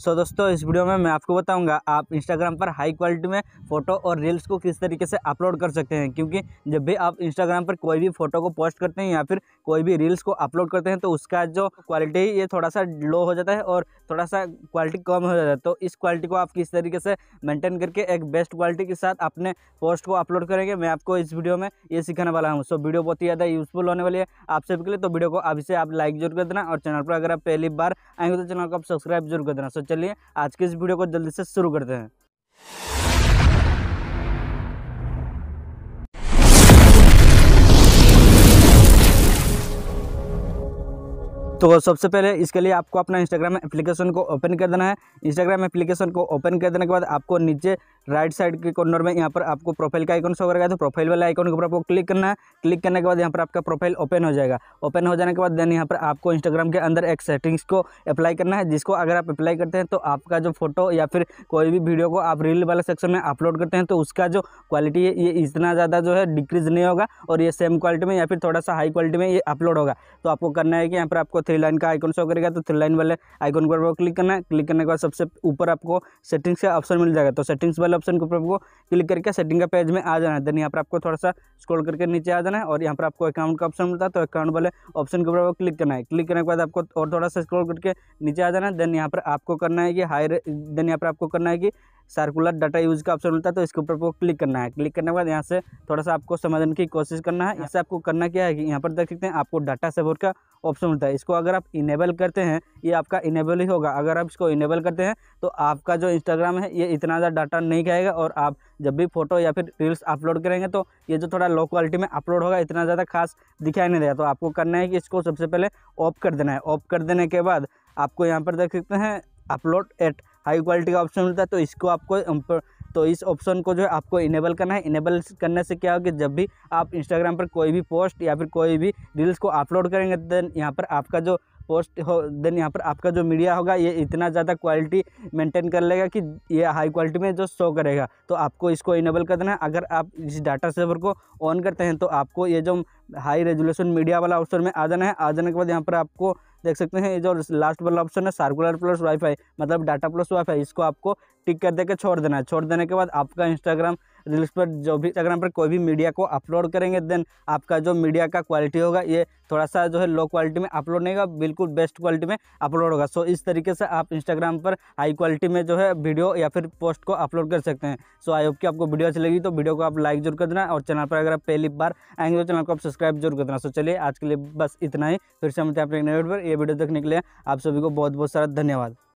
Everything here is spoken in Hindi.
सो so, दोस्तों इस वीडियो में मैं आपको बताऊंगा आप इंस्टाग्राम पर हाई क्वालिटी में फ़ोटो और रील्स को किस तरीके से अपलोड कर सकते हैं क्योंकि जब भी आप इंस्टाग्राम पर कोई भी फ़ोटो को पोस्ट करते हैं या फिर कोई भी रील्स को अपलोड करते हैं तो उसका जो क्वालिटी है ये थोड़ा सा लो हो जाता है और थोड़ा सा क्वालिटी कम हो जाता है तो इस क्वालिटी को आप किस तरीके से मैंटेन करके एक बेस्ट क्वालिटी के साथ अपने पोस्ट को अपलोड करेंगे मैं आपको इस वीडियो में ये सिखाने वाला हूँ सो वीडियो बहुत ही ज़्यादा यूजफुल होने वाली है आप सभी के लिए तो वीडियो को अभी से आप लाइक जरूर कर देना और चैनल पर अगर आप पहली बार आएंगे तो चैनल को आप सब्सक्राइब जरूर कर देना सो चलिए आज के इस वीडियो को जल्दी से शुरू करते हैं तो सबसे पहले इसके लिए आपको अपना इंस्टाग्राम एप्लीकेशन को ओपन कर देना है इंस्टाग्राम एप्लीकेशन को ओपन कर देने के बाद आपको नीचे राइट साइड के कॉर्नर में यहाँ पर आपको प्रोफाइल का आइकन शो करेगा तो प्रोफाइल वाले आइकन के ऊपर आपको क्लिक करना है क्लिक करने के बाद यहाँ पर आपका प्रोफाइल ओपन हो जाएगा ओपन हो जाने के बाद देन यहाँ पर आपको इंस्टाग्राम के अंदर एक सेटिंग्स को अप्लाई करना है जिसको अगर आप अप्लाई करते हैं तो आपका जो फोटो या फिर कोई भी वीडियो को आप रील वाला सेक्शन में अपलोड करते हैं तो उसका जो क्वालिटी है ये इतना ज़्यादा जो है डिक्रीज नहीं होगा और ये सेम क्वालिटी में या फिर थोड़ा सा हाई क्वालिटी में ये अपलोड होगा तो आपको करना है कि यहाँ पर आपको थ्री लाइन का आइकन शो करेगा तो थ्री लाइन वाले आइकन ऊपर क्लिक करना है क्लिक करने के बाद सबसे ऊपर आपको सेटिंग्स का ऑप्शन मिल जाएगा तो सेटिंग्स वाले ऑप्शन के ऊपर आपको क्लिक करके सेटिंग का पेज में आ जाना है देन यहाँ पर आपको थोड़ा सा स्क्रॉल करके नीचे आ जाना है और यहाँ पर आपको अकाउंट का ऑप्शन मिलता है तो अकाउंट वाले ऑप्शन के ऊपर आपको क्लिक करना है क्लिक करने के बाद आपको और थोड़ा सा स्क्रॉल करके नीचे आ जाना है देन यहाँ पर आपको करना है कि हायर देन यहाँ पर आपको करना है कि सर्कुलर डाटा यूज का ऑप्शन मिलता है तो इसके ऊपर आपको क्लिक करना है क्लिक करने के बाद यहाँ से थोड़ा सा आपको समझने की कोशिश करना है इससे आपको करना क्या है कि यहाँ पर देख सकते हैं आपको डाटा सपोर्ट का ऑप्शन मिलता है इसको अगर आप इनेबल करते हैं ये आपका इनेबल ही होगा अगर आप इसको इनेबल करते हैं तो आपका जो इंस्टाग्राम है ये इतना ज़्यादा डाटा नहीं खाएगा और आप जब भी फोटो या फिर रील्स अपलोड करेंगे तो ये जो थोड़ा लो क्वालिटी में अपलोड होगा इतना ज़्यादा खास दिखाई नहीं देगा तो आपको करना है कि इसको सबसे पहले ऑफ कर देना है ऑफ कर देने के बाद आपको यहाँ पर देख सकते हैं अपलोड एट हाई क्वालिटी का ऑप्शन मिलता है तो इसको आपको तो इस ऑप्शन को जो है आपको इनेबल करना है इनेबल करने से क्या होगा जब भी आप इंस्टाग्राम पर कोई भी पोस्ट या फिर कोई भी रील्स को अपलोड करेंगे देन यहाँ पर आपका जो पोस्ट हो देन यहाँ पर आपका जो मीडिया होगा ये इतना ज़्यादा क्वालिटी मेंटेन कर लेगा कि ये हाई क्वालिटी में जो शो करेगा तो आपको इसको इनेबल कर देना है अगर आप इस डाटा सेवर को ऑन करते हैं तो आपको ये जो हाई रेजुलेशन मीडिया वाला ऑप्शन में आ जाना है आ जाने के बाद यहाँ पर आपको देख सकते हैं ये जो लास्ट वाला ऑप्शन है सर्कुलर प्लस वाईफाई मतलब डाटा प्लस वाईफाई इसको आपको टिक कर दे के छोड़ देना है छोड़ देने के बाद आपका इंस्टाग्राम रील्स पर जो भी इंस्टाग्राम पर कोई भी मीडिया को अपलोड करेंगे देन आपका जो मीडिया का क्वालिटी होगा ये थोड़ा सा जो है लो क्वालिटी में अपलोड नहीं होगा बिल्कुल बेस्ट क्वालिटी में अपलोड होगा सो इस तरीके से आप इंस्टाग्राम पर हाई क्वालिटी में जो है वीडियो या फिर पोस्ट को अपलोड कर सकते हैं सो आई होप कि आपको वीडियो अच्छी लगी तो वीडियो को आप लाइक जरूर कर देना और चैनल पर अगर आप पहली बार आएंगे तो चैनल को आप सब्सक्राइब जरूर कर देना सो चलिए आज के लिए बस इतना ही फिर से मिलते हैं अपने नए पर ये वीडियो देखने के लिए आप सभी को बहुत बहुत सारा धन्यवाद